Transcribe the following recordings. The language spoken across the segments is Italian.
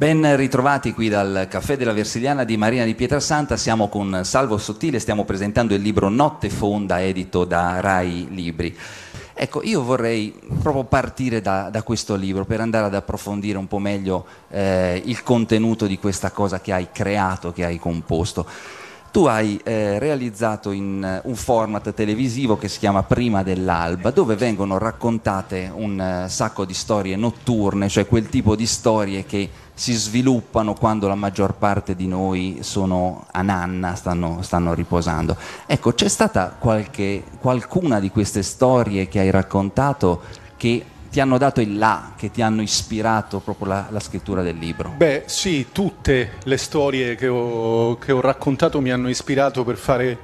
Ben ritrovati qui dal Caffè della Versiliana di Marina di Pietrasanta, siamo con Salvo Sottile, stiamo presentando il libro Notte Fonda edito da Rai Libri. Ecco, io vorrei proprio partire da, da, questo libro per andare ad approfondire un po' meglio eh, il contenuto di questa cosa che hai creato, che hai composto. Tu hai eh, realizzato in, uh, un format televisivo che si chiama Prima dell'alba, dove vengono raccontate un uh, sacco di storie notturne, cioè quel tipo di storie che si sviluppano quando la maggior parte di noi sono a nanna, stanno, stanno riposando. Ecco, c'è stata qualche, qualcuna di queste storie che hai raccontato che ti hanno dato il là, che ti hanno ispirato proprio la, la scrittura del libro? Beh sì, tutte le storie che ho, che ho raccontato mi hanno ispirato per fare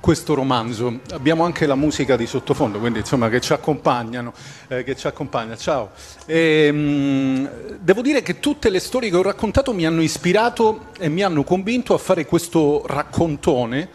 questo romanzo. Abbiamo anche la musica di sottofondo, quindi insomma che ci accompagnano, eh, che ci accompagna. Ciao. E, ehm, mh, devo dire che tutte le storie che ho raccontato mi hanno ispirato e mi hanno convinto a fare questo raccontone,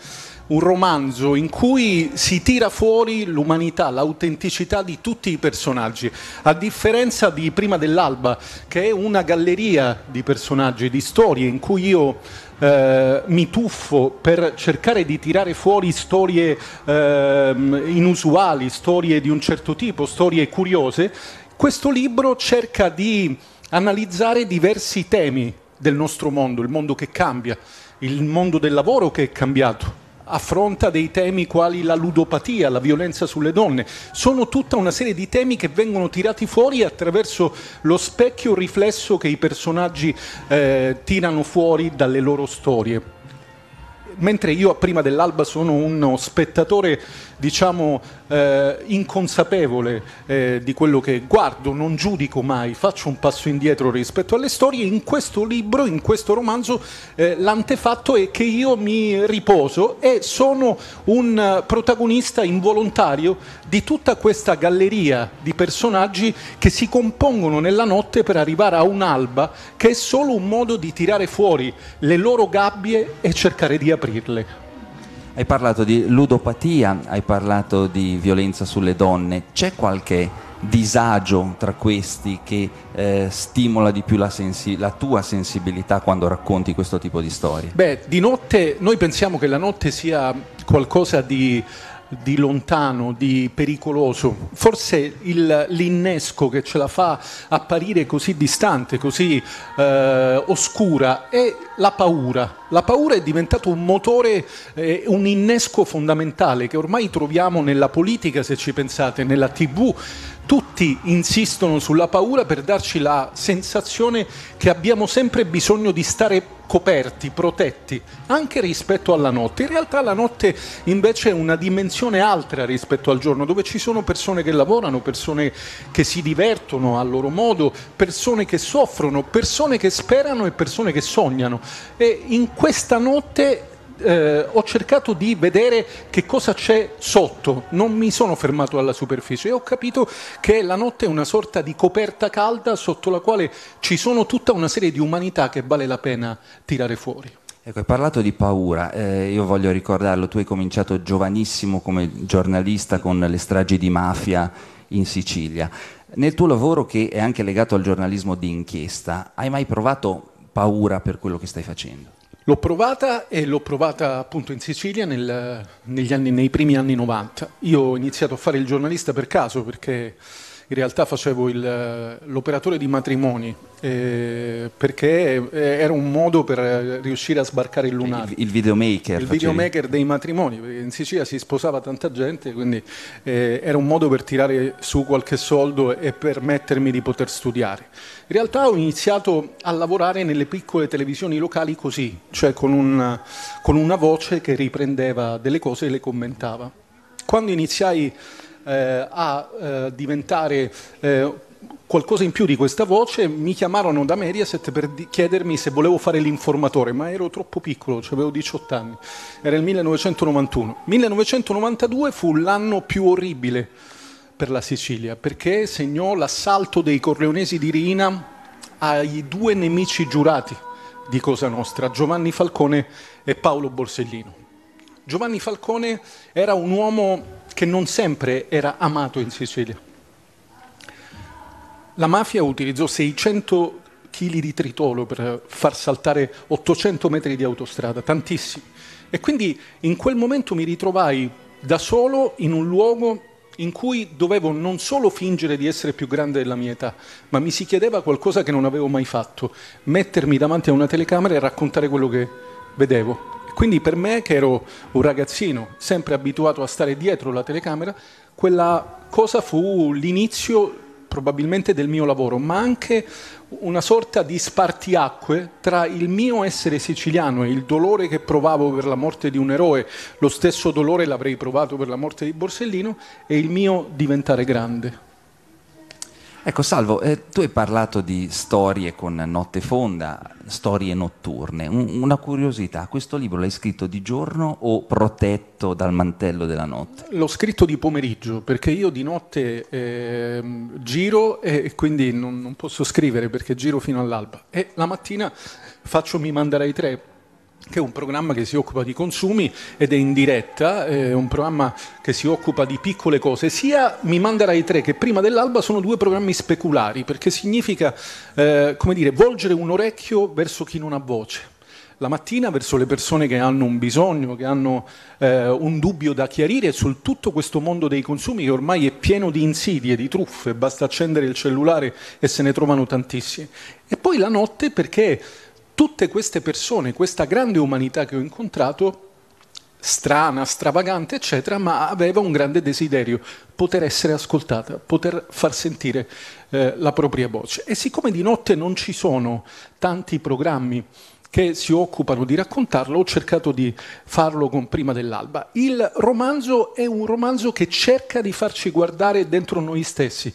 un romanzo in cui si tira fuori l'umanità, l'autenticità di tutti i personaggi, a differenza di Prima dell'Alba, che è una galleria di personaggi, di storie in cui io eh, mi tuffo per cercare di tirare fuori storie eh, inusuali, storie di un certo tipo, storie curiose, questo libro cerca di analizzare diversi temi del nostro mondo, il mondo che cambia, il mondo del lavoro che è cambiato, affronta dei temi quali la ludopatia, la violenza sulle donne. Sono tutta una serie di temi che vengono tirati fuori attraverso lo specchio riflesso che i personaggi eh, tirano fuori dalle loro storie mentre io prima dell'alba sono uno spettatore diciamo, eh, inconsapevole eh, di quello che guardo, non giudico mai, faccio un passo indietro rispetto alle storie, in questo libro, in questo romanzo, eh, l'antefatto è che io mi riposo e sono un protagonista involontario di tutta questa galleria di personaggi che si compongono nella notte per arrivare a un'alba che è solo un modo di tirare fuori le loro gabbie e cercare di aprirle. Hai parlato di ludopatia, hai parlato di violenza sulle donne. C'è qualche disagio tra questi che eh, stimola di più la, sensi- la, tua sensibilità quando racconti questo tipo di storie? Beh, di notte noi pensiamo che la notte sia qualcosa di di lontano, di pericoloso. Forse il, l'innesco che ce la fa apparire così distante, così eh, oscura, è la paura. La paura è diventato un motore, eh, un innesco fondamentale che ormai troviamo nella politica, se ci pensate, nella tv, tutti insistono sulla paura per darci la sensazione che abbiamo sempre bisogno di stare coperti, protetti, anche rispetto alla notte. In realtà la notte invece è una dimensione altra rispetto al giorno, dove ci sono persone che lavorano, persone che si divertono a loro modo, persone che soffrono, persone che sperano e persone che sognano. E in questa notte eh, ho cercato di vedere che cosa c'è sotto, non mi sono fermato alla superficie e ho capito che la notte è una sorta di coperta calda sotto la quale ci sono tutta una serie di umanità che vale la pena tirare fuori. Ecco, hai parlato di paura, eh, io voglio ricordarlo, tu hai cominciato giovanissimo come giornalista con le stragi di mafia in Sicilia. Nel tuo lavoro che è anche legato al giornalismo di inchiesta, hai mai provato paura per quello che stai facendo? L'ho provata e l'ho provata appunto in Sicilia nel, anni, nei primi anni 90. Io ho iniziato a fare il giornalista per caso perché in realtà facevo il, eh, l'operatore di matrimoni eh, perché era un modo per riuscire a sbarcare il lunare. Il, il videomaker. Il facevi. videomaker dei matrimoni, perché in Sicilia si sposava tanta gente, quindi eh, era un modo per tirare su qualche soldo e permettermi di poter studiare. In realtà ho iniziato a lavorare nelle piccole televisioni locali così, cioè con una, con una voce che riprendeva delle cose e le commentava. Quando iniziai eh, a eh, diventare eh, qualcosa in più di questa voce, mi chiamarono da Mediaset per chiedermi se volevo fare l'informatore, ma ero troppo piccolo, cioè avevo 18 anni, era il 1991. 1992 fu l'anno più orribile per la Sicilia, perché segnò l'assalto dei corleonesi di Rina ai due nemici giurati di Cosa Nostra, Giovanni Falcone e Paolo Borsellino. Giovanni Falcone era un uomo che non sempre era amato in Sicilia. La mafia utilizzò 600 kg di tritolo per far saltare 800 metri di autostrada, tantissimi. E quindi in quel momento mi ritrovai da solo in un luogo in cui dovevo non solo fingere di essere più grande della mia età, ma mi si chiedeva qualcosa che non avevo mai fatto, mettermi davanti a una telecamera e raccontare quello che vedevo. Quindi per me, che ero un ragazzino sempre abituato a stare dietro la telecamera, quella cosa fu l'inizio probabilmente del mio lavoro, ma anche una sorta di spartiacque tra il mio essere siciliano e il dolore che provavo per la morte di un eroe, lo stesso dolore l'avrei provato per la morte di Borsellino, e il mio diventare grande. Ecco, Salvo, eh, tu hai parlato di storie con notte fonda, storie notturne. Un, una curiosità, questo libro l'hai scritto di giorno o protetto dal mantello della notte? L'ho scritto di pomeriggio, perché io di notte eh, giro e quindi non, non, posso scrivere perché giro fino all'alba. E la mattina faccio mi manderai tre che è un programma che si occupa di consumi ed è in diretta, è un programma che si occupa di piccole cose, sia Mi manderai tre che prima dell'alba sono due programmi speculari, perché significa, eh, come dire, volgere un orecchio verso chi non ha voce. La mattina verso le persone che hanno un bisogno, che hanno eh, un dubbio da chiarire su tutto questo mondo dei consumi che ormai è pieno di insidie, di truffe, basta accendere il cellulare e se ne trovano tantissime. E poi la notte perché tutte queste persone, questa grande umanità che ho incontrato, strana, stravagante, eccetera, ma aveva un grande desiderio, poter essere ascoltata, poter far sentire eh, la propria voce. E siccome di notte non ci sono tanti programmi che si occupano di raccontarlo, ho cercato di farlo con prima dell'alba. Il romanzo è un romanzo che cerca di farci guardare dentro noi stessi,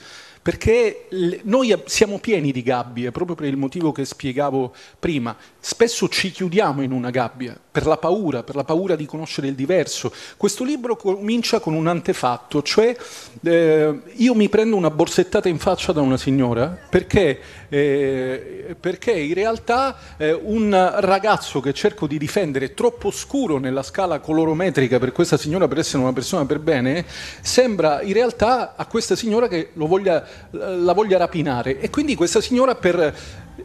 perché noi siamo pieni di gabbie, proprio per il motivo che spiegavo prima, spesso ci chiudiamo in una gabbia, per la paura, per la paura di conoscere il diverso. Questo libro comincia con un antefatto, cioè eh, io mi prendo una borsettata in faccia da una signora perché, eh, perché in realtà eh, un ragazzo che cerco di difendere troppo scuro nella scala colorometrica per questa signora per essere una persona per bene, sembra in realtà a questa signora che voglia, la voglia rapinare e quindi questa signora per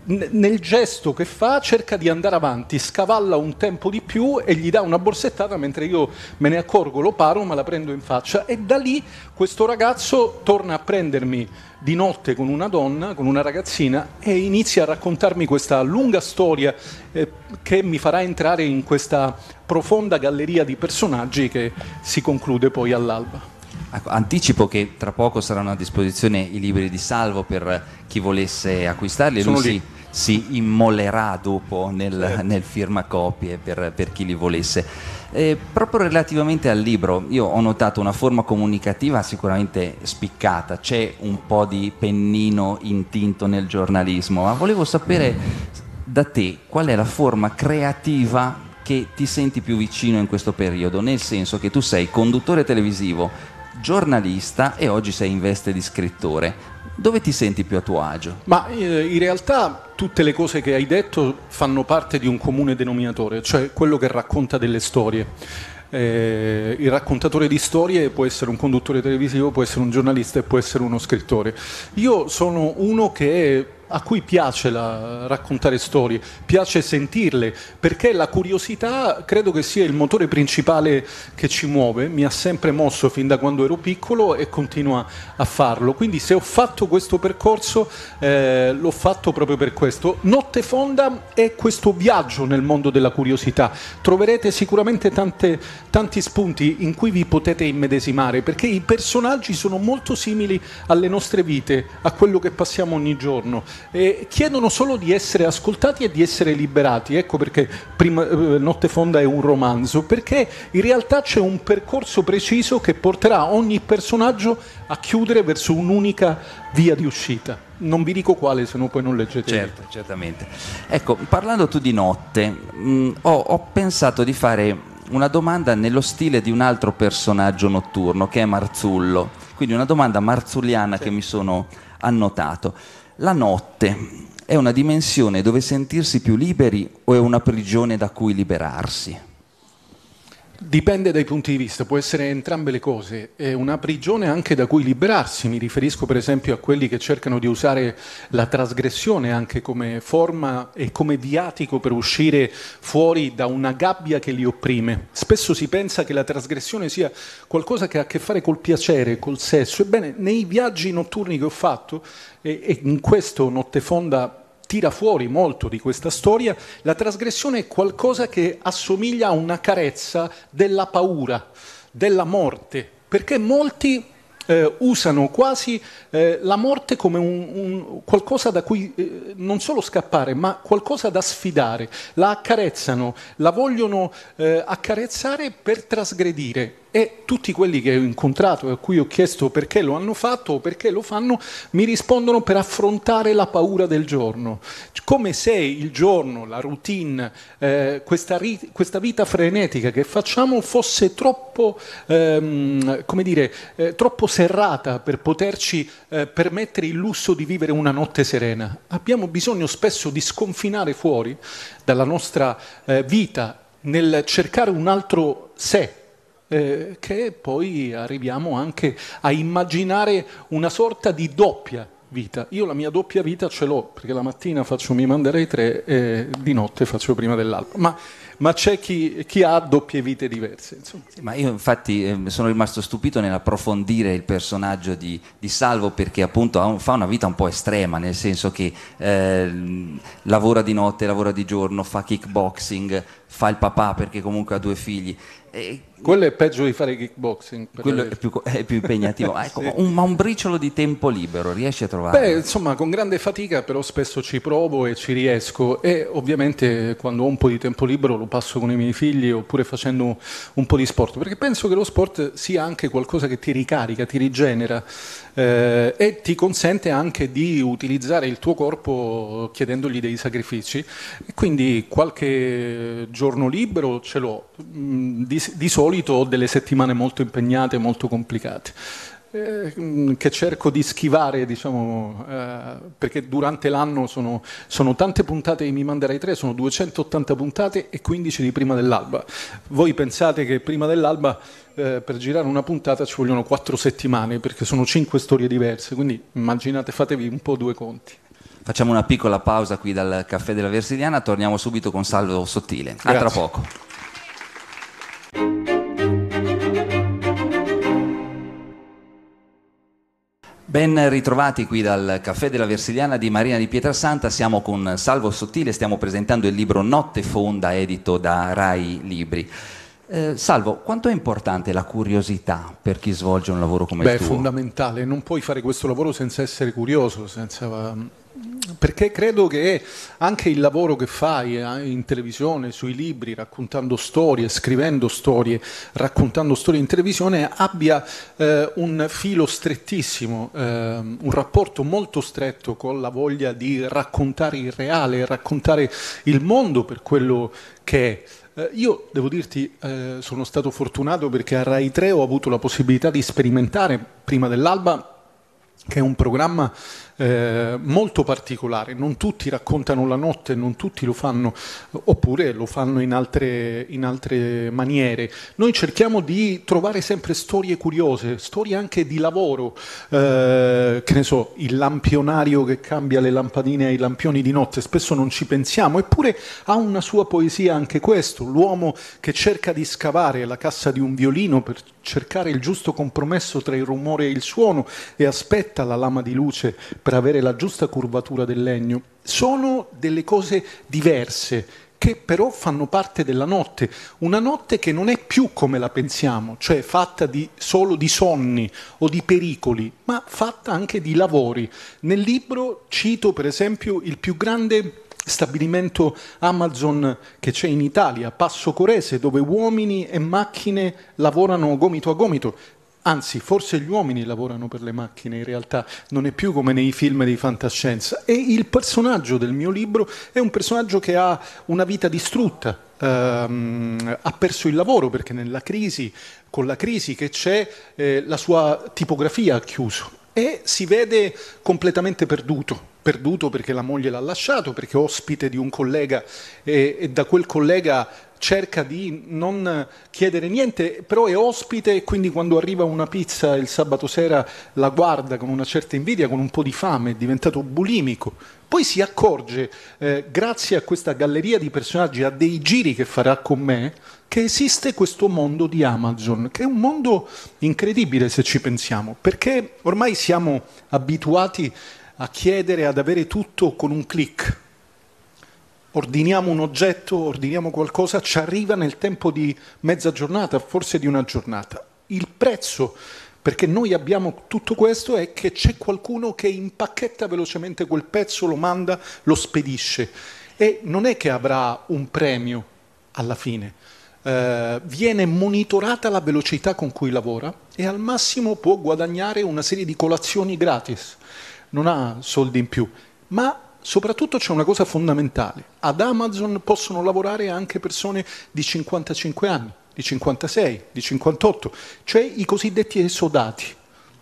nel gesto che fa cerca di andare avanti, scavalla un tempo di più e gli dà una borsettata mentre io me ne accorgo, lo paro, ma la prendo in faccia e da lì questo ragazzo torna a prendermi di notte con una donna, con una ragazzina e inizia a raccontarmi questa lunga storia eh, che mi farà entrare in questa profonda galleria di personaggi che si conclude poi all'alba. Ecco, anticipo che tra poco saranno a disposizione i libri di Salvo per chi volesse acquistarli. Sono Lui si, si immolerà dopo nel, certo. nel firmacopie per, per, chi li volesse. Eh, proprio relativamente al libro, io ho notato una forma comunicativa sicuramente spiccata, c'è un po' di pennino intinto nel giornalismo, ma volevo sapere da te qual è la forma creativa che ti senti più vicino in questo periodo, nel senso che tu sei conduttore televisivo, giornalista e oggi sei in veste di scrittore. Dove ti senti più a tuo agio? Ma eh, in realtà tutte le cose che hai detto fanno parte di un comune denominatore, cioè quello che racconta delle storie. Eh, il raccontatore di storie può essere un conduttore televisivo, può essere un giornalista e può essere uno scrittore. Io sono uno che a cui piace la, raccontare storie, piace sentirle, perché la curiosità credo che sia il motore principale che ci muove, mi ha sempre mosso fin da quando ero piccolo e continua a farlo. Quindi se ho fatto questo percorso eh, l'ho fatto proprio per questo. Notte fonda è questo viaggio nel mondo della curiosità. Troverete sicuramente tante, tanti spunti in cui vi potete immedesimare, perché i personaggi sono molto simili alle nostre vite, a quello che passiamo ogni giorno eh, chiedono solo di essere ascoltati e di essere liberati. Ecco perché prima, eh, Notte Fonda è un romanzo, perché in realtà c'è un percorso preciso che porterà ogni personaggio a chiudere verso un'unica via di uscita. Non vi dico quale, se no poi non leggete. Certo, certamente. Ecco, parlando tu di notte, mh, mm, ho, ho pensato di fare una domanda nello stile di un altro personaggio notturno che è Marzullo. Quindi una domanda marzulliana sì. che mi sono annotato. La notte è una dimensione dove sentirsi più liberi o è una prigione da cui liberarsi? Dipende dai punti di vista, può essere entrambe le cose. È una prigione anche da cui liberarsi, mi riferisco per esempio a quelli che cercano di usare la trasgressione anche come forma e come viatico per uscire fuori da una gabbia che li opprime. Spesso si pensa che la trasgressione sia qualcosa che ha a che fare col piacere, col sesso. Ebbene, nei viaggi notturni che ho fatto, e in questo Notte Fonda tira fuori molto di questa storia, la trasgressione è qualcosa che assomiglia a una carezza della paura, della morte, perché molti eh, usano quasi eh, la morte come un, un qualcosa da cui eh, non solo scappare, ma qualcosa da sfidare, la accarezzano, la vogliono eh, accarezzare per trasgredire e tutti quelli che ho incontrato e a cui ho chiesto perché lo hanno fatto o perché lo fanno mi rispondono per affrontare la paura del giorno, come se il giorno, la routine, eh, questa, ri- questa, vita frenetica che facciamo fosse troppo, ehm, come dire, eh, troppo serrata per poterci eh, permettere il lusso di vivere una notte serena. Abbiamo bisogno spesso di sconfinare fuori dalla nostra eh, vita nel cercare un altro sé eh, che poi arriviamo anche a immaginare una sorta di doppia vita. Io la mia doppia vita ce l'ho, perché la mattina faccio mi manderei tre e di notte faccio prima dell'alba. Ma, ma c'è chi, chi, ha doppie vite diverse. Sì, ma io infatti eh, sono rimasto stupito nell'approfondire il personaggio di, di Salvo perché appunto un, fa una vita un po' estrema, nel senso che eh, lavora di notte, lavora di giorno, fa kickboxing, fa il papà perché comunque ha due figli. E quello è peggio di fare kickboxing. Quello è più, è più, impegnativo. ecco, sì. un, ma un briciolo di tempo libero riesci a trovare? Beh, insomma, con grande fatica, però spesso ci provo e ci riesco. E ovviamente quando ho un po' di tempo libero lo passo con i miei figli oppure facendo un po' di sport. Perché penso che lo sport sia anche qualcosa che ti ricarica, ti rigenera eh, e ti consente anche di utilizzare il tuo corpo chiedendogli dei sacrifici. Quindi qualche giorno libero ce l'ho, mm, di, di solito ho delle settimane molto impegnate, molto complicate. Eh, che cerco di schivare, diciamo, eh, perché durante l'anno sono, sono, tante puntate di Mi Manderai 3, sono 280 puntate e 15 di Prima dell'Alba. Voi pensate che Prima dell'Alba eh, per girare una puntata ci vogliono 4 settimane, perché sono 5 storie diverse, quindi immaginate, fatevi un po' due conti. Facciamo una piccola pausa qui dal caffè della Versiliana, torniamo subito con Salvo Sottile. A tra poco. Ben ritrovati qui dal Caffè della Versiliana di Marina di Pietrasanta, siamo con Salvo Sottile, stiamo presentando il libro Notte Fonda edito da Rai Libri. Eh, Salvo, quanto è importante la curiosità per chi svolge un lavoro come Beh, il tuo? Beh, è fondamentale, non puoi fare questo lavoro senza essere curioso, senza perché credo che anche il lavoro che fai eh, in televisione, sui libri, raccontando storie, scrivendo storie, raccontando storie in televisione, abbia eh, un filo strettissimo, eh, un rapporto molto stretto con la voglia di raccontare il reale, raccontare il mondo per quello che è. Eh, io devo dirti, eh, sono stato fortunato perché a Rai 3 ho avuto la possibilità di sperimentare prima dell'alba, che è un programma eh, molto particolare, non tutti raccontano la notte, non tutti lo fanno, oppure lo fanno in altre, in altre maniere. Noi cerchiamo di trovare sempre storie curiose, storie anche di lavoro, eh, che ne so, il lampionario che cambia le lampadine ai lampioni di notte, spesso non ci pensiamo, eppure ha una sua poesia anche questo, l'uomo che cerca di scavare la cassa di un violino per cercare il giusto compromesso tra il rumore e il suono e aspetta la lama di luce per avere la giusta curvatura del legno. Sono delle cose diverse che però fanno parte della notte, una notte che non è più come la pensiamo, cioè fatta di, solo di sonni o di pericoli, ma fatta anche di lavori. Nel libro cito per esempio il più grande stabilimento Amazon che c'è in Italia, Passo Corese, dove uomini e macchine lavorano gomito a gomito. Anzi, forse gli uomini lavorano per le macchine in realtà, non è più come nei film di fantascienza. E il personaggio del mio libro è un personaggio che ha una vita distrutta, ehm, ha perso il lavoro perché nella crisi, con la crisi che c'è, eh, la sua tipografia ha chiuso e si vede completamente perduto. Perduto perché la moglie l'ha lasciato, perché è ospite di un collega e, e da quel collega cerca di non chiedere niente, però è ospite e quindi quando arriva una pizza il sabato sera la guarda con una certa invidia, con un po' di fame, è diventato bulimico. Poi si accorge, eh, grazie a questa galleria di personaggi, a dei giri che farà con me, che esiste questo mondo di Amazon, che è un mondo incredibile se ci pensiamo, perché ormai siamo abituati a chiedere, ad avere tutto con un click, ordiniamo un oggetto, ordiniamo qualcosa, ci arriva nel tempo di mezza giornata, forse di una giornata. Il prezzo perché noi abbiamo tutto questo è che c'è qualcuno che impacchetta velocemente quel pezzo, lo manda, lo spedisce e non è che avrà un premio alla fine. Eh, viene monitorata la velocità con cui lavora e al massimo può guadagnare una serie di colazioni gratis, non ha soldi in più, ma Soprattutto c'è una cosa fondamentale, ad Amazon possono lavorare anche persone di 55 anni, di 56, di 58, cioè i cosiddetti esodati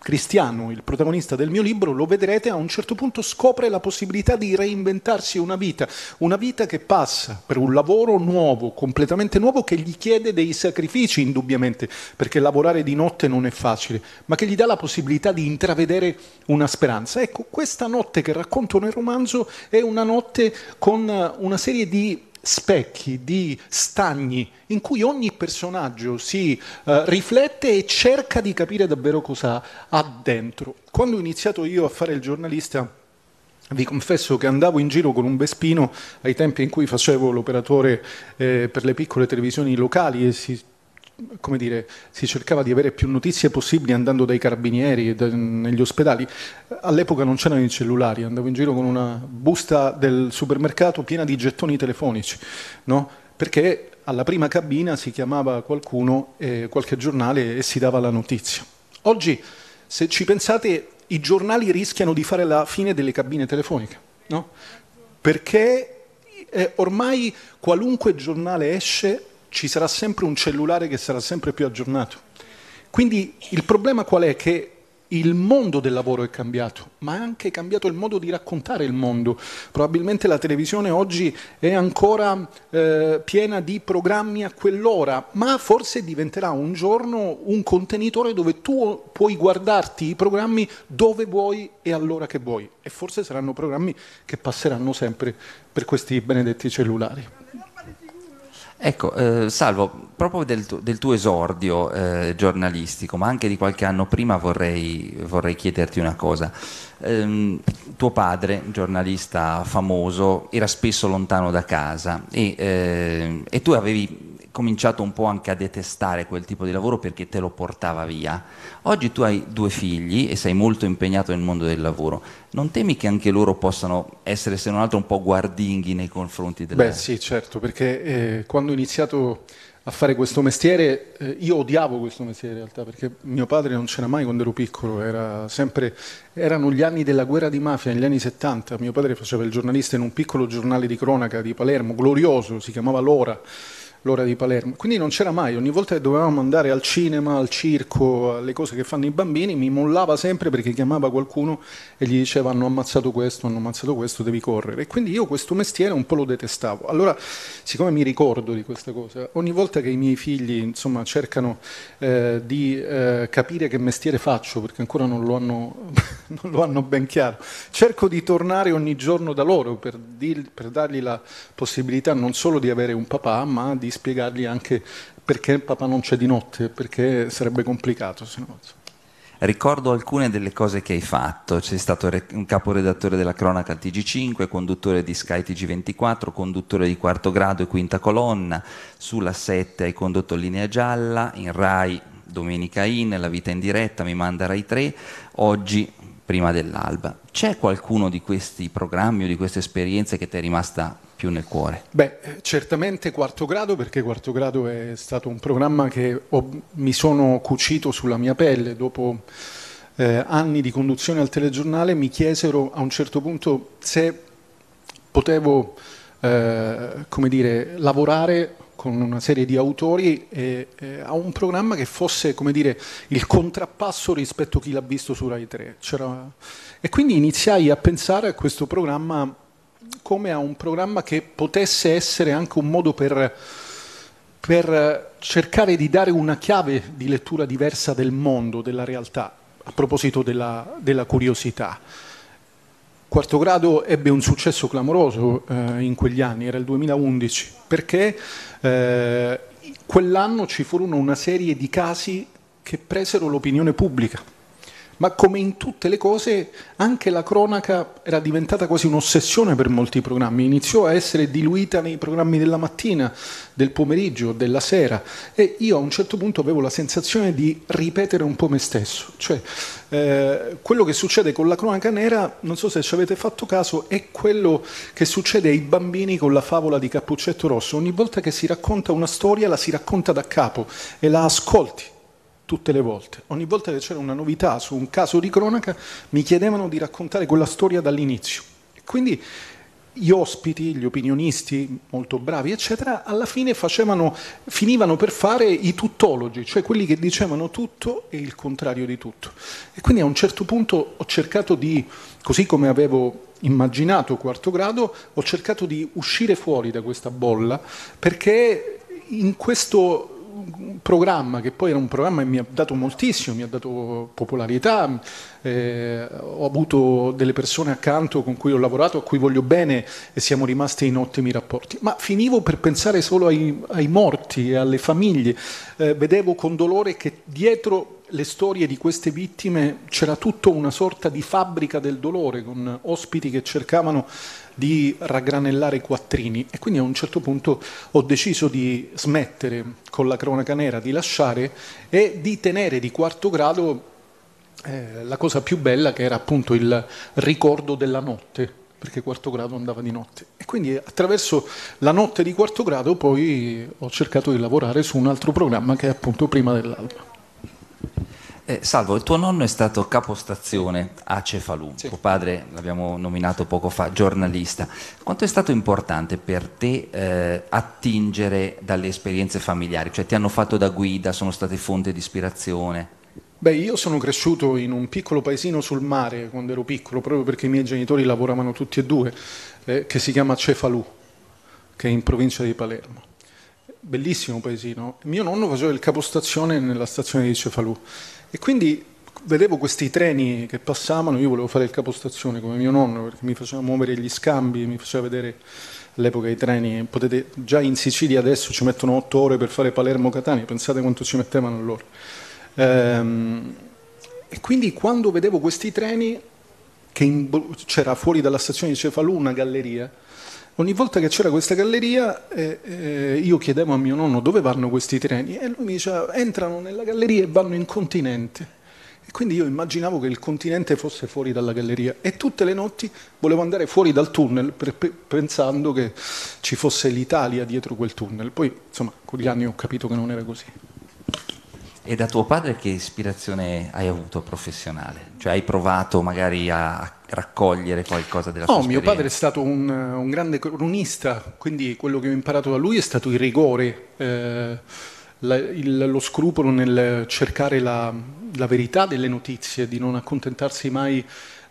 Cristiano, il protagonista del mio libro, lo vedrete, a un certo punto scopre la possibilità di reinventarsi una vita, una vita che passa per un lavoro nuovo, completamente nuovo, che gli chiede dei sacrifici indubbiamente, perché lavorare di notte non è facile, ma che gli dà la possibilità di intravedere una speranza. Ecco, questa notte che racconto nel romanzo è una notte con una serie di specchi, di stagni in cui ogni personaggio si eh, riflette e cerca di capire davvero cosa ha dentro. Quando ho iniziato io a fare il giornalista, vi confesso che andavo in giro con un Vespino ai tempi in cui facevo l'operatore eh, per le piccole televisioni locali e si come dire, si cercava di avere più notizie possibili andando dai carabinieri da, negli ospedali. All'epoca non c'erano i cellulari, andavo in giro con una busta del supermercato piena di gettoni telefonici, no? perché alla prima cabina si chiamava qualcuno, eh, qualche giornale e si dava la notizia. Oggi, se ci pensate, i giornali rischiano di fare la fine delle cabine telefoniche, no? perché eh, ormai qualunque giornale esce ci sarà sempre un cellulare che sarà sempre più aggiornato. Quindi il problema qual è? Che il mondo del lavoro è cambiato, ma è anche cambiato il modo di raccontare il mondo. Probabilmente la televisione oggi è ancora eh, piena di programmi a quell'ora, ma forse diventerà un giorno un contenitore dove tu puoi guardarti i programmi dove vuoi e all'ora che vuoi. E forse saranno programmi che passeranno sempre per questi benedetti cellulari. Ecco, eh, Salvo, proprio del, tu, del tuo esordio eh, giornalistico, ma anche di qualche anno prima vorrei, vorrei chiederti una cosa. Eh, tuo padre, giornalista famoso, era spesso lontano da casa e, ehm, e tu avevi cominciato un po' anche a detestare quel tipo di lavoro perché te lo portava via. Oggi tu hai due figli e sei molto impegnato nel mondo del lavoro. Non temi che anche loro possano essere, se non altro, un po' guardinghi nei confronti del lavoro? Beh sì, certo, perché eh, quando ho iniziato a fare questo mestiere, eh, io odiavo questo mestiere in realtà, perché mio padre non c'era mai quando ero piccolo, era sempre, erano gli anni della guerra di mafia, negli anni 70, mio padre faceva il giornalista in un piccolo giornale di cronaca di Palermo, glorioso, si chiamava L'Ora l'ora di Palermo. Quindi non c'era mai, ogni volta che dovevamo andare al cinema, al circo, alle cose che fanno i bambini, mi mollava sempre perché chiamava qualcuno e gli diceva hanno ammazzato questo, hanno ammazzato questo, devi correre. E quindi io questo mestiere un po' lo detestavo. Allora, siccome mi ricordo di questa cosa, ogni volta che i miei figli insomma, cercano eh, di eh, capire che mestiere faccio, perché ancora non lo, hanno, non lo, hanno, ben chiaro, cerco di tornare ogni giorno da loro per, dir, per dargli la possibilità non solo di avere un papà, ma di spiegargli anche perché papà non c'è di notte, perché sarebbe complicato. se No. Ricordo alcune delle cose che hai fatto, sei stato re- un caporedattore della cronaca TG5, conduttore di Sky TG24, conduttore di quarto grado e quinta colonna, sulla 7 hai condotto Linea Gialla, in Rai Domenica In, La Vita in Diretta, Mi Manda Rai 3, oggi prima dell'alba. C'è qualcuno di questi programmi o di queste esperienze che ti è rimasta più nel cuore? Beh, certamente quarto grado, perché quarto grado è stato un programma che ho, mi sono cucito sulla mia pelle. Dopo eh, anni di conduzione al telegiornale mi chiesero a un certo punto se potevo, eh, come dire, lavorare con una serie di autori e, e eh, a un programma che fosse come dire, il contrappasso rispetto a chi l'ha visto su Rai 3. C'era... E quindi iniziai a pensare a questo programma come a un programma che potesse essere anche un modo per, per eh, cercare di dare una chiave di lettura diversa del mondo, della realtà, a proposito della, della curiosità. Quarto grado ebbe un successo clamoroso eh, in quegli anni, era il 2011, perché eh, quell'anno ci furono una serie di casi che presero l'opinione pubblica ma come in tutte le cose anche la cronaca era diventata quasi un'ossessione per molti programmi, iniziò a essere diluita nei programmi della mattina, del pomeriggio, della sera e io a un certo punto avevo la sensazione di ripetere un po' me stesso, cioè eh, quello che succede con la cronaca nera, non so se ci avete fatto caso, è quello che succede ai bambini con la favola di Cappuccetto Rosso, ogni volta che si racconta una storia la si racconta da capo e la ascolti tutte le volte. Ogni volta che c'era una novità su un caso di cronaca mi chiedevano di raccontare quella storia dall'inizio. Quindi gli ospiti, gli opinionisti molto bravi, eccetera, alla fine facevano, finivano per fare i tuttologi, cioè quelli che dicevano tutto e il contrario di tutto. E quindi a un certo punto ho cercato di, così come avevo immaginato quarto grado, ho cercato di uscire fuori da questa bolla perché in questo un programma che poi era un programma che mi ha dato moltissimo, mi ha dato popolarità, eh, ho avuto delle persone accanto con cui ho lavorato, a cui voglio bene e siamo rimasti in ottimi rapporti, ma finivo per pensare solo ai, ai morti e alle famiglie, eh, vedevo con dolore che dietro le storie di queste vittime c'era tutta una sorta di fabbrica del dolore con ospiti che cercavano di raggranellare i quattrini e quindi a un certo punto ho deciso di smettere con la cronaca nera, di lasciare e di tenere di quarto grado eh, la cosa più bella che era appunto il ricordo della notte perché quarto grado andava di notte. E quindi attraverso la notte di quarto grado poi ho cercato di lavorare su un altro programma che è appunto prima dell'alba. Eh, salvo, il tuo nonno è stato capostazione a Cefalù, sì. tuo padre l'abbiamo nominato poco fa, giornalista. Quanto è stato importante per te eh, attingere dalle esperienze familiari? Cioè ti hanno fatto da guida, sono state fonte di ispirazione? Beh, io sono cresciuto in un piccolo paesino sul mare quando ero piccolo, proprio perché i miei genitori lavoravano tutti e due, eh, che si chiama Cefalù, che è in provincia di Palermo. Bellissimo paesino. Mio nonno faceva il capostazione nella stazione di Cefalù e quindi vedevo questi treni che passavano, io volevo fare il capostazione come mio nonno, perché mi faceva muovere gli scambi, mi faceva vedere all'epoca i treni, potete, già in Sicilia adesso ci mettono 8 ore per fare Palermo-Catania, pensate quanto ci mettevano allora. Ehm, e quindi quando vedevo questi treni che c'era fuori dalla stazione di Cefalù una galleria. Ogni volta che c'era questa galleria eh, eh, io chiedevo a mio nonno dove vanno questi treni e lui mi diceva entrano nella galleria e vanno in continente. E quindi io immaginavo che il continente fosse fuori dalla galleria e tutte le notti volevo andare fuori dal tunnel per, pensando che ci fosse l'Italia dietro quel tunnel. Poi insomma con gli anni ho capito che non era così. E da tuo padre che ispirazione hai avuto professionale? Cioè hai provato magari a raccogliere qualcosa della no, sua No, mio padre è stato un, un, grande cronista, quindi quello che ho imparato da lui è stato il rigore, eh, la, il, lo scrupolo nel cercare la, la, verità delle notizie, di non accontentarsi mai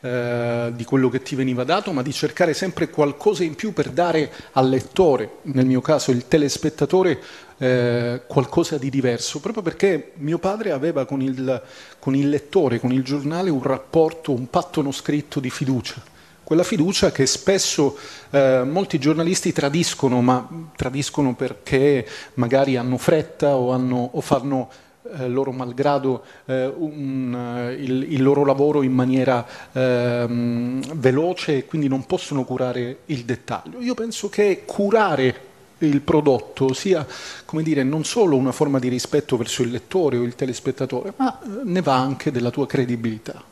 eh, di quello che ti veniva dato, ma di cercare sempre qualcosa in più per dare al lettore, nel mio caso il telespettatore, eh, qualcosa di diverso, proprio perché mio padre aveva con il, con il lettore, con il giornale, un rapporto, un patto non scritto di fiducia quella fiducia che spesso eh, molti giornalisti tradiscono, ma tradiscono perché magari hanno fretta o, hanno, o fanno eh, loro malgrado eh, un, eh, il, il, loro lavoro in maniera ehm, veloce e quindi non possono curare il dettaglio. Io penso che curare il prodotto sia come dire, non solo una forma di rispetto verso il lettore o il telespettatore, ma eh, ne va anche della tua credibilità.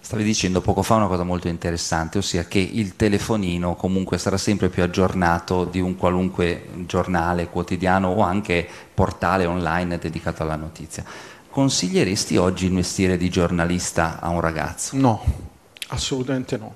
Stavi dicendo poco fa una cosa molto interessante, ossia che il telefonino comunque sarà sempre più aggiornato di un qualunque giornale quotidiano o anche portale online dedicato alla notizia. Consiglieresti oggi il mestiere di giornalista a un ragazzo? No, assolutamente no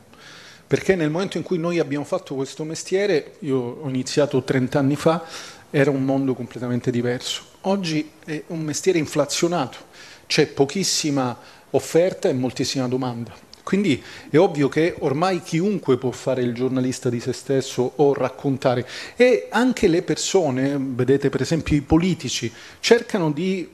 perché nel momento in cui noi abbiamo fatto questo mestiere, io ho iniziato 30 anni fa, era un mondo completamente diverso. Oggi è un mestiere inflazionato, c'è pochissima offerta e moltissima domanda. Quindi è ovvio che ormai chiunque può fare il giornalista di se stesso o raccontare e anche le persone, vedete per esempio i politici, cercano di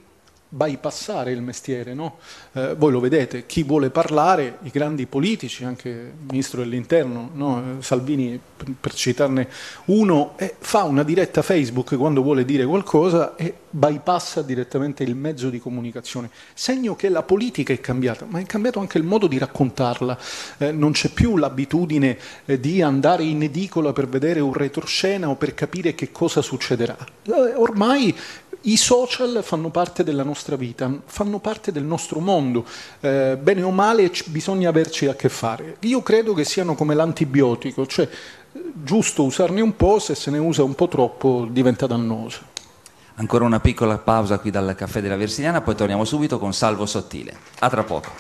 bypassare il mestiere. No? Eh, voi lo vedete, chi vuole parlare, i grandi politici, anche il ministro dell'interno, no? Eh, Salvini per citarne uno, eh, fa una diretta Facebook quando vuole dire qualcosa e bypassa direttamente il mezzo di comunicazione. Segno che la politica è cambiata, ma è cambiato anche il modo di raccontarla. Eh, non c'è più l'abitudine eh, di andare in edicola per vedere un retroscena o per capire che cosa succederà. Eh, ormai i social fanno parte della nostra vita, fanno parte del nostro mondo, eh, bene o male bisogna averci a che fare. Io credo che siano come l'antibiotico, cioè eh, giusto usarne un po', se se ne usa un po' troppo diventa dannoso. Ancora una piccola pausa qui dal caffè della Versiliana, poi torniamo subito con Salvo Sottile. A tra poco.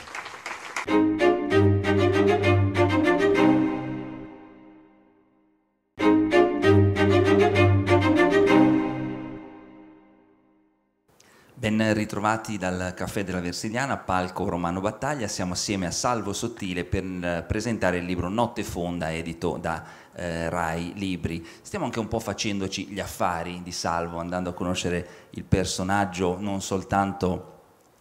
Ben ritrovati dal Caffè della Versiliana, palco Romano Battaglia, siamo assieme a Salvo Sottile per eh, presentare il libro Notte Fonda, edito da eh, Rai Libri. Stiamo anche un po' facendoci gli affari di Salvo, andando a conoscere il personaggio non soltanto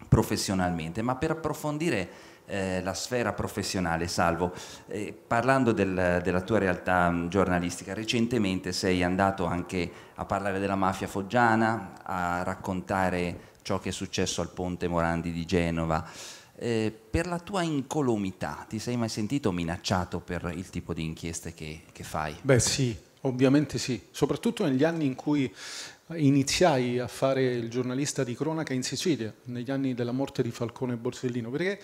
professionalmente, ma per approfondire eh, la sfera professionale, Salvo, eh, parlando del, della tua realtà mh, mm, giornalistica, recentemente sei andato anche a parlare della mafia foggiana, a raccontare ciò che è successo al ponte Morandi di Genova. Eh, per la tua incolumità ti sei mai sentito minacciato per il tipo di inchieste che, che fai? Beh sì, ovviamente sì, soprattutto negli anni in cui iniziai a fare il giornalista di cronaca in Sicilia, negli anni della morte di Falcone e Borsellino, perché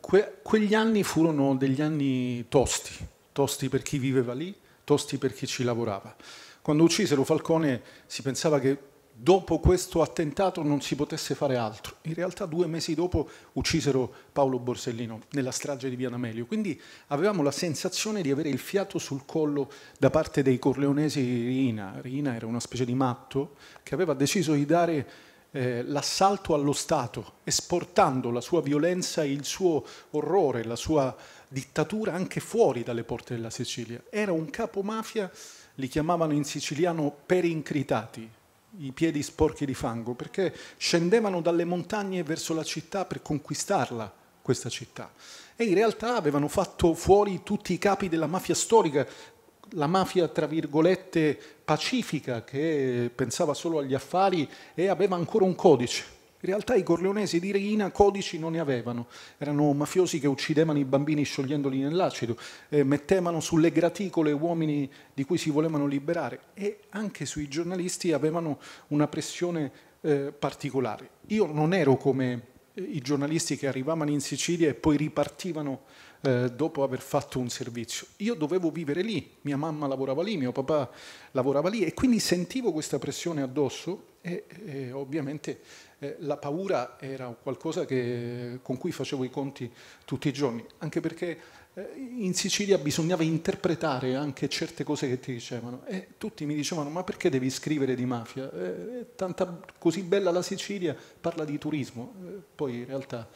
que quegli anni furono degli anni tosti, tosti per chi viveva lì, tosti per chi ci lavorava. Quando uccisero Falcone si pensava che dopo questo attentato non si potesse fare altro. In realtà due mesi dopo uccisero Paolo Borsellino nella strage di Via D'Amelio, quindi avevamo la sensazione di avere il fiato sul collo da parte dei corleonesi di Rina. Rina era una specie di matto che aveva deciso di dare eh, l'assalto allo Stato, esportando la sua violenza, il suo orrore, la sua dittatura anche fuori dalle porte della Sicilia. Era un capo mafia, li chiamavano in siciliano perincritati, i piedi sporchi di fango, perché scendevano dalle montagne verso la città per conquistarla, questa città. E in realtà avevano fatto fuori tutti i capi della mafia storica, la mafia tra virgolette pacifica che pensava solo agli affari e aveva ancora un codice. In realtà i corleonesi di Reina codici non ne avevano, erano mafiosi che uccidevano i bambini sciogliendoli nell'acido, eh, mettevano sulle graticole uomini di cui si volevano liberare e anche sui giornalisti avevano una pressione eh, particolare. Io non ero come eh, i giornalisti che arrivavano in Sicilia e poi ripartivano eh, dopo aver fatto un servizio. Io dovevo vivere lì, mia mamma lavorava lì, mio papà lavorava lì e quindi sentivo questa pressione addosso e ovviamente eh, la paura era qualcosa che, con cui facevo i conti tutti i giorni, anche perché eh, in Sicilia bisognava interpretare anche certe cose che ti dicevano e tutti mi dicevano ma perché devi scrivere di mafia? Eh, è tanta, così bella la Sicilia, parla di turismo, eh, poi in realtà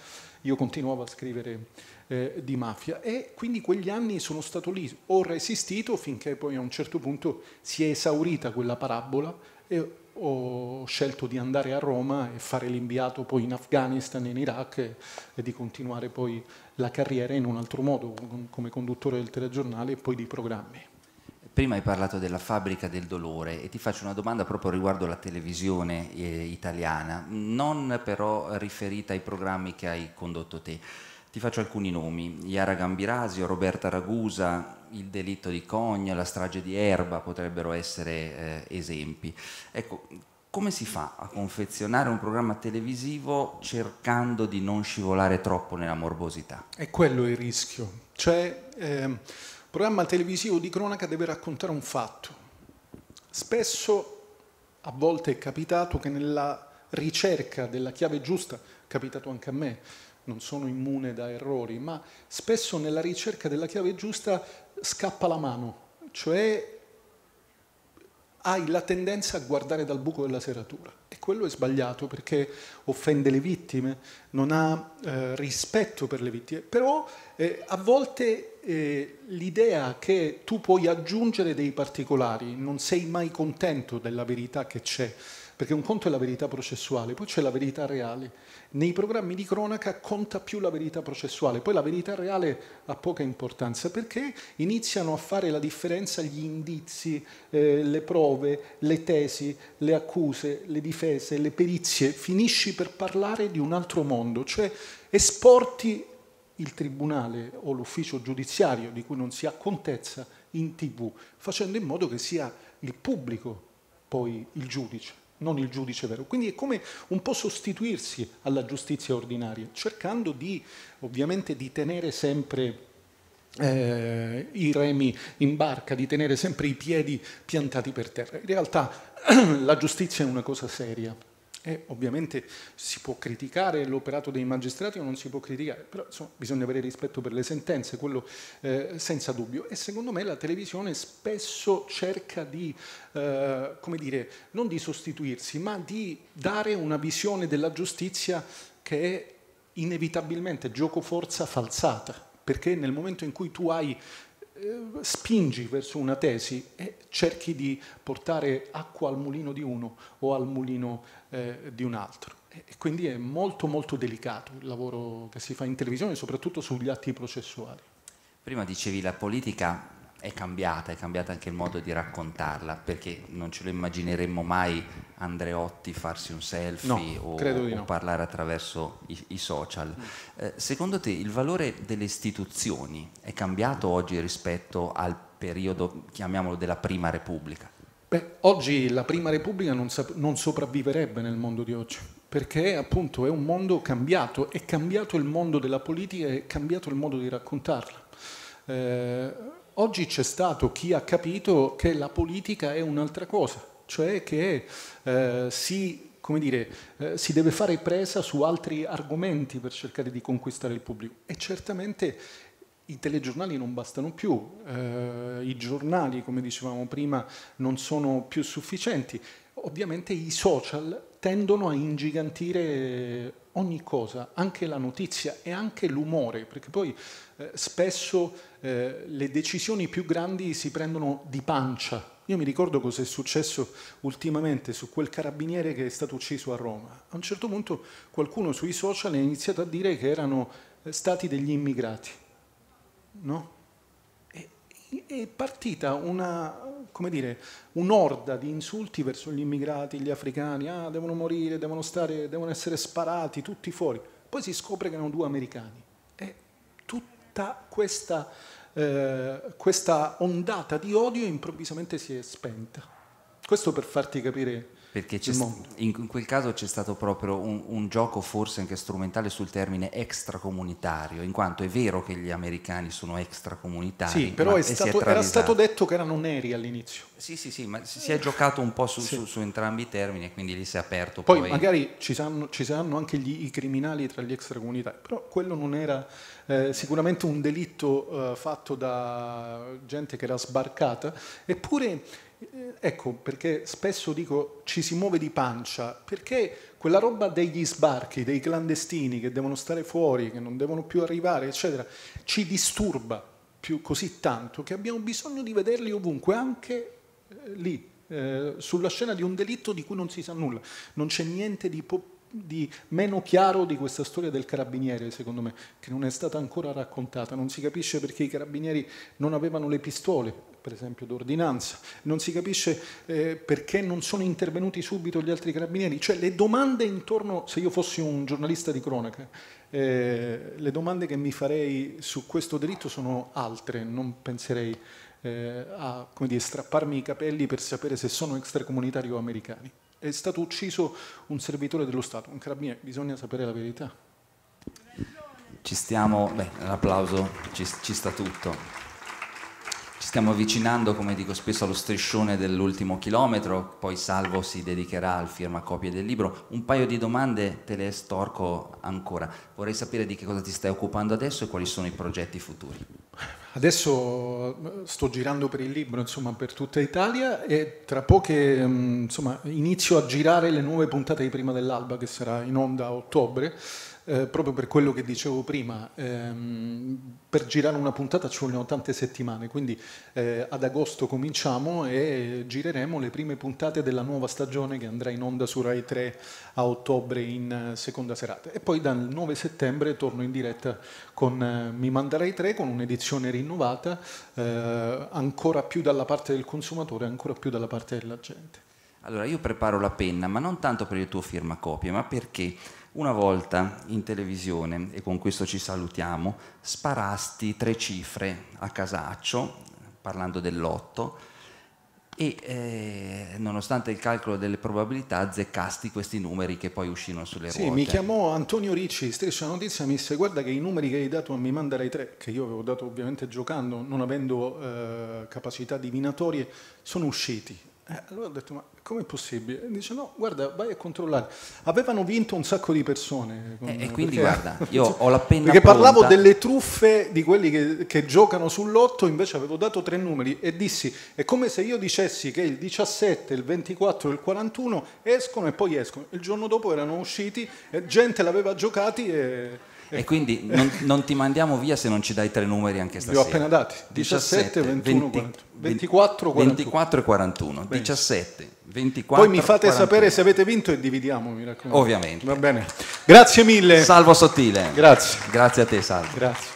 io continuavo a scrivere eh, di mafia e quindi quegli anni sono stato lì, ho resistito finché poi a un certo punto si è esaurita quella parabola e ho scelto di andare a Roma e fare l'inviato poi in Afghanistan e in Iraq e, e, di continuare poi la carriera in un altro modo, come conduttore del telegiornale e poi di programmi. Prima hai parlato della fabbrica del dolore e ti faccio una domanda proprio riguardo la televisione eh, italiana, non però riferita ai programmi che hai condotto te. Ti faccio alcuni nomi, Yara Gambirasio, Roberta Ragusa, il delitto di Cogna, la strage di Erba potrebbero essere eh, esempi. Ecco, come si fa a confezionare un programma televisivo cercando di non scivolare troppo nella morbosità? È quello il rischio, cioè eh, programma televisivo di cronaca deve raccontare un fatto. Spesso, a volte è capitato che nella ricerca della chiave giusta, capitato anche a me, non sono immune da errori, ma spesso nella ricerca della chiave giusta scappa la mano, cioè hai la tendenza a guardare dal buco della serratura e quello è sbagliato perché offende le vittime, non ha eh, rispetto per le vittime, però eh, a volte eh, l'idea che tu puoi aggiungere dei particolari, non sei mai contento della verità che c'è, perché un conto è la verità processuale, poi c'è la verità reale. Nei programmi di cronaca conta più la verità processuale, poi la verità reale ha poca importanza perché iniziano a fare la differenza gli indizi, eh, le prove, le tesi, le accuse, le difese, le perizie. Finisci per parlare di un altro mondo, cioè esporti il tribunale o l'ufficio giudiziario di cui non si ha contezza in tv, facendo in modo che sia il pubblico poi il giudice non il giudice vero. Quindi è come un po' sostituirsi alla giustizia ordinaria, cercando di, ovviamente, di tenere sempre eh, i remi in barca, di tenere sempre i piedi piantati per terra. In realtà la giustizia è una cosa seria, e ovviamente si può criticare l'operato dei magistrati o non si può criticare, però insomma, bisogna avere rispetto per le sentenze, quello eh, senza dubbio. E secondo me la televisione spesso cerca di, eh, come dire, non di sostituirsi, ma di dare una visione della giustizia che è inevitabilmente gioco forza falsata, perché nel momento in cui tu hai eh, spingi verso una tesi e cerchi di portare acqua al mulino di uno o al mulino eh, di un altro. E quindi è molto molto delicato il lavoro che si fa in televisione, soprattutto sugli atti processuali. Prima dicevi la politica è cambiata, è cambiato anche il modo di raccontarla, perché non ce lo immagineremmo mai Andreotti farsi un selfie no, o, o no. parlare attraverso i, i social. Mm. Eh, secondo te il valore delle istituzioni è cambiato oggi rispetto al periodo, chiamiamolo, della Prima Repubblica? Beh, oggi la Prima Repubblica non, non sopravviverebbe nel mondo di oggi, perché appunto è un mondo cambiato, è cambiato il mondo della politica, è cambiato il modo di raccontarla. Eh, Oggi c'è stato chi ha capito che la politica è un'altra cosa, cioè che eh, si, dire, eh, si, deve fare presa su altri argomenti per cercare di conquistare il pubblico. E certamente i telegiornali non bastano più, eh, i giornali, come dicevamo prima, non sono più sufficienti. Ovviamente i social tendono a ingigantire ogni cosa, anche la notizia e anche l'umore, perché poi eh, spesso eh, le decisioni più grandi si prendono di pancia. Io mi ricordo cosa è successo ultimamente su quel carabiniere che è stato ucciso a Roma. A un certo punto qualcuno sui social ha iniziato a dire che erano eh, stati degli immigrati no? è partita una, dire, un'orda di insulti verso gli immigrati, gli africani, ah, devono morire, devono, stare, devono essere sparati, tutti fuori. Poi si scopre che erano due americani. E tutta questa, eh, questa ondata di odio improvvisamente si è spenta. Questo per farti capire perché in quel caso c'è stato proprio un, un, gioco forse anche strumentale sul termine extracomunitario, in quanto è vero che gli americani sono extracomunitari. Sì, però stato, era stato detto che erano neri all'inizio. Sì, sì, sì, ma si è giocato un po' su, sì. su, su entrambi i termini e quindi lì si è aperto. Poi, poi... magari ci saranno, ci saranno anche gli, i criminali tra gli extracomunitari, però quello non era eh, sicuramente un delitto eh, fatto da gente che era sbarcata, eppure eh, ecco perché spesso dico ci si muove di pancia, perché quella roba degli sbarchi, dei clandestini che devono stare fuori, che non devono più arrivare, eccetera, ci disturba più così tanto che abbiamo bisogno di vederli ovunque, anche eh, lì, eh, sulla scena di un delitto di cui non si sa nulla. Non c'è niente di, di meno chiaro di questa storia del carabiniere, secondo me, che non è stata ancora raccontata. Non si capisce perché i carabinieri non avevano le pistole per esempio d'ordinanza, non si capisce eh, perché non sono intervenuti subito gli altri carabinieri, cioè le domande intorno, se io fossi un giornalista di cronaca, eh, le domande che mi farei su questo delitto sono altre, non penserei eh, a dire, strapparmi i capelli per sapere se sono extracomunitari o americani. È stato ucciso un servitore dello Stato, un carabiniere, bisogna sapere la verità. Ci stiamo, beh, l'applauso ci, ci sta tutto stiamo avvicinando, come dico spesso, allo striscione dell'ultimo chilometro, poi Salvo si dedicherà al firma firmacopie del libro. Un paio di domande te le storco ancora. Vorrei sapere di che cosa ti stai occupando adesso e quali sono i progetti futuri. Adesso eh, sto girando per il libro, insomma, per tutta Italia e tra poche, mm, insomma, inizio a girare le nuove puntate di Prima dell'Alba che sarà in onda a ottobre eh, proprio per quello che dicevo prima, ehm, per girare una puntata ci vogliono tante settimane, quindi eh, ad agosto cominciamo e gireremo le prime puntate della nuova stagione che andrà in onda su Rai 3 a ottobre in eh, seconda serata. E poi dal 9 settembre torno in diretta con eh, Mi Manda Rai 3 con un'edizione rinnovata, eh, ancora più dalla parte del consumatore, ancora più dalla parte della gente. Allora, io preparo la penna, ma non tanto per il tuo firmacopie, ma perché una volta in televisione, e con questo ci salutiamo, sparasti tre cifre a casaccio, parlando dell'otto, e eh, nonostante il calcolo delle probabilità azzeccasti questi numeri che poi uscirono sulle sì, ruote. Sì, mi chiamò Antonio Ricci, stessa notizia, mi disse guarda che i numeri che hai dato a Mi Manda Rai 3, che io avevo dato ovviamente giocando, non avendo eh, capacità divinatorie, sono usciti eh, allora ho detto, ma com'è possibile? E dice, no, guarda, vai a controllare. Avevano vinto un sacco di persone. Con, eh, e, e, quindi perché, guarda, io ho la penna Perché pronta. parlavo delle truffe di quelli che, che giocano sull'otto, invece avevo dato tre numeri e dissi, è come se io dicessi che il 17, il 24 e il 41 escono e poi escono. Il giorno dopo erano usciti, e gente l'aveva giocati e e quindi non, non, ti mandiamo via se non ci dai tre numeri anche stasera. Li ho appena dati. 17, 17 21, 20, 24, 41. 24 e 41. 17, 24 Poi mi fate 41. sapere se avete vinto e dividiamo, mi raccomando. Ovviamente. Va bene. Grazie mille. Salvo Sottile. Grazie. Grazie a te, Salvo. Grazie.